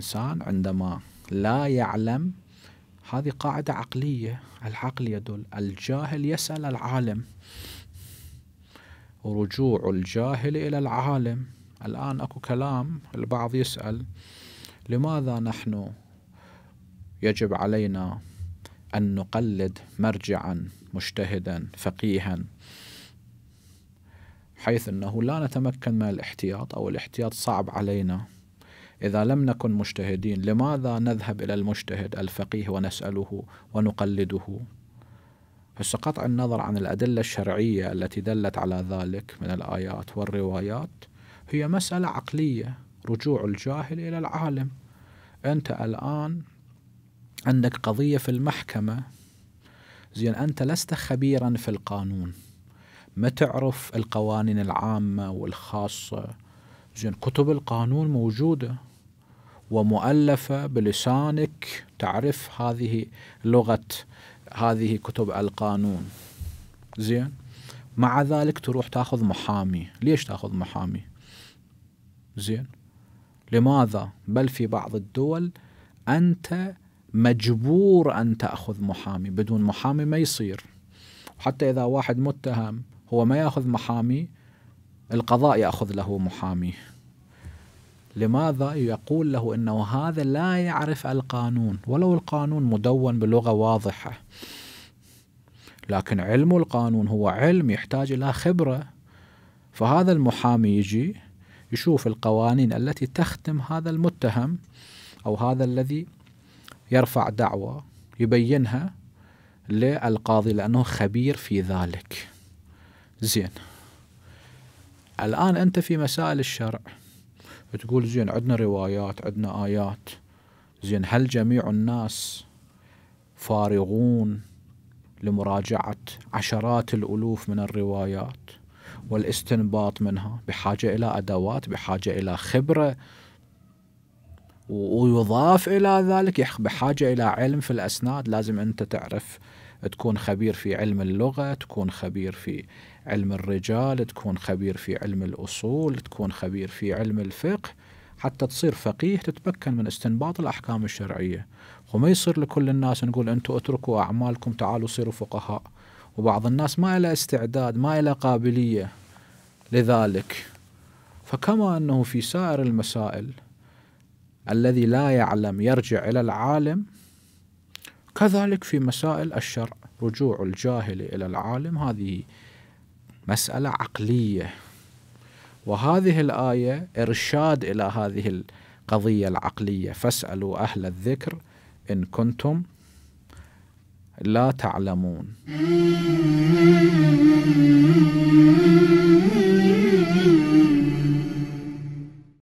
الإنسان عندما لا يعلم هذه قاعدة عقلية العقل يدل الجاهل يسأل العالم رجوع الجاهل إلى العالم الآن أكو كلام البعض يسأل لماذا نحن يجب علينا أن نقلد مرجعا مجتهدا فقيها حيث أنه لا نتمكن من الاحتياط أو الاحتياط صعب علينا إذا لم نكن مجتهدين لماذا نذهب إلى المجتهد الفقيه ونسأله ونقلده فسقط قطع النظر عن الأدلة الشرعية التي دلت على ذلك من الآيات والروايات هي مسألة عقلية رجوع الجاهل إلى العالم أنت الآن عندك قضية في المحكمة زين أنت لست خبيرا في القانون ما تعرف القوانين العامة والخاصة زين كتب القانون موجودة ومؤلفة بلسانك تعرف هذه لغة هذه كتب القانون زين مع ذلك تروح تاخذ محامي ليش تاخذ محامي زين لماذا بل في بعض الدول أنت مجبور أن تأخذ محامي بدون محامي ما يصير حتى إذا واحد متهم هو ما يأخذ محامي القضاء يأخذ له محامي لماذا يقول له انه هذا لا يعرف القانون ولو القانون مدون بلغه واضحه لكن علم القانون هو علم يحتاج الى خبره فهذا المحامي يجي يشوف القوانين التي تخدم هذا المتهم او هذا الذي يرفع دعوه يبينها للقاضي لانه خبير في ذلك زين الان انت في مسائل الشرع تقول زين عندنا روايات عندنا آيات زين هل جميع الناس فارغون لمراجعة عشرات الألوف من الروايات والاستنباط منها بحاجة إلى أدوات بحاجة إلى خبرة ويضاف إلى ذلك بحاجة إلى علم في الأسناد لازم أنت تعرف تكون خبير في علم اللغة تكون خبير في علم الرجال تكون خبير في علم الأصول تكون خبير في علم الفقه حتى تصير فقيه تتمكن من استنباط الأحكام الشرعية وما يصير لكل الناس نقول أنتم اتركوا أعمالكم تعالوا صيروا فقهاء وبعض الناس ما له استعداد ما له قابلية لذلك فكما أنه في سائر المسائل الذي لا يعلم يرجع إلى العالم كذلك في مسائل الشرع رجوع الجاهل إلى العالم هذه مسألة عقلية وهذه الآية إرشاد إلى هذه القضية العقلية فاسألوا أهل الذكر إن كنتم لا تعلمون